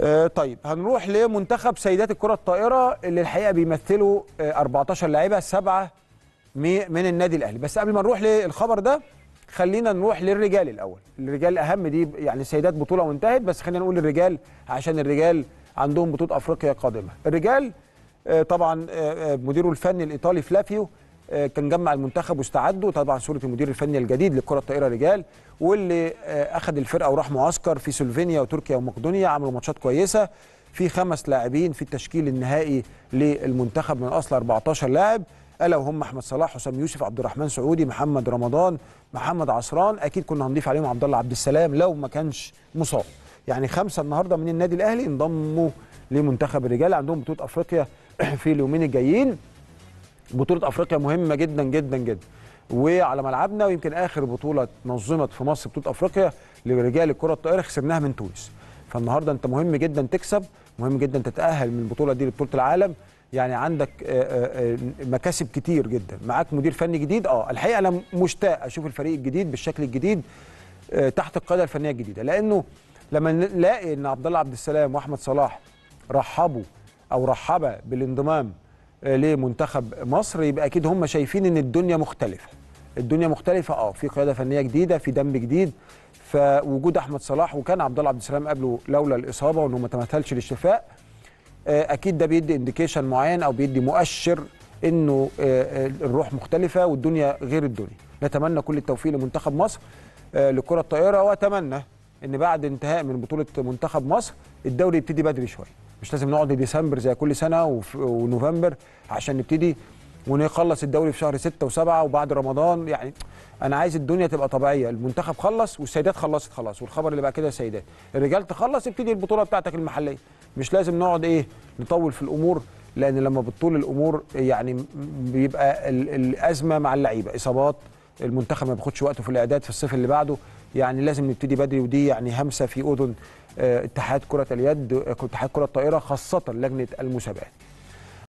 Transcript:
آه، طيب هنروح لمنتخب سيدات الكره الطائره اللي الحقيقه بيمثلوا 14 آه، لاعبه سبعه من النادي الاهلي بس قبل ما نروح للخبر ده خلينا نروح للرجال الاول الرجال اهم دي يعني السيدات بطوله وانتهت بس خلينا نقول الرجال عشان الرجال عندهم بطوله افريقيا قادمه الرجال آه، طبعا مديره الفني الايطالي فلافيو آه، كان جمع المنتخب واستعدوا طبعا صوره المدير الفني الجديد لكره الطائره رجال واللي آه، اخذ الفرقه وراح معسكر في سلوفينيا وتركيا ومقدونيا عملوا ماتشات كويسه في خمس لاعبين في التشكيل النهائي للمنتخب من اصل 14 لاعب الا وهم احمد صلاح حسام يوسف عبد الرحمن سعودي محمد رمضان محمد عصران اكيد كنا هنضيف عليهم عبد الله عبد السلام لو ما كانش مصاب يعني خمسه النهارده من النادي الاهلي انضموا لمنتخب الرجال عندهم بطوله افريقيا في اليومين الجايين بطوله افريقيا مهمه جدا جدا جدا وعلى ملعبنا ويمكن اخر بطوله نظمت في مصر بطوله افريقيا لرجال الكره الطائره خسرناها من تونس فالنهارده انت مهم جدا تكسب مهم جدا تتاهل من البطوله دي لبطوله العالم يعني عندك آه، آه، آه، مكاسب كتير جدا معاك مدير فني جديد اه الحقيقه انا مشتاق اشوف الفريق الجديد بالشكل الجديد تحت القياده الفنيه الجديده لانه لما نلاقي ان عبد الله عبد السلام واحمد صلاح رحبوا او رحب بالانضمام لمنتخب مصر يبقى اكيد هم شايفين ان الدنيا مختلفه الدنيا مختلفه اه في قياده فنيه جديده في دم جديد فوجود احمد صلاح وكان عبد الله عبد السلام قبله لولا الاصابه وانه ما تمثلش للشفاء آه، اكيد ده بيدي انديكيشن معين او بيدي مؤشر انه آه، آه، الروح مختلفه والدنيا غير الدنيا نتمنى كل التوفيق لمنتخب مصر لكره الطائره واتمنى ان بعد انتهاء من بطوله منتخب مصر الدوري يبتدي بدري شويه مش لازم نقعد ديسمبر زي كل سنه ونوفمبر عشان نبتدي ونخلص الدوري في شهر 6 و7 وبعد رمضان يعني انا عايز الدنيا تبقى طبيعيه المنتخب خلص والسيدات خلصت خلاص والخبر اللي بقى كده سيدات الرجال تخلص ابتدي البطوله بتاعتك المحليه مش لازم نقعد ايه نطول في الامور لان لما بتطول الامور يعني بيبقى الازمه مع اللعيبه اصابات المنتخب ما بياخدش وقته في الاعداد في الصيف اللي بعده يعني لازم نبتدي بدري ودي يعني همسه في اذن آه، اتحاد كره اليد آه، اتحاد كره الطائره خاصه لجنه المسابقات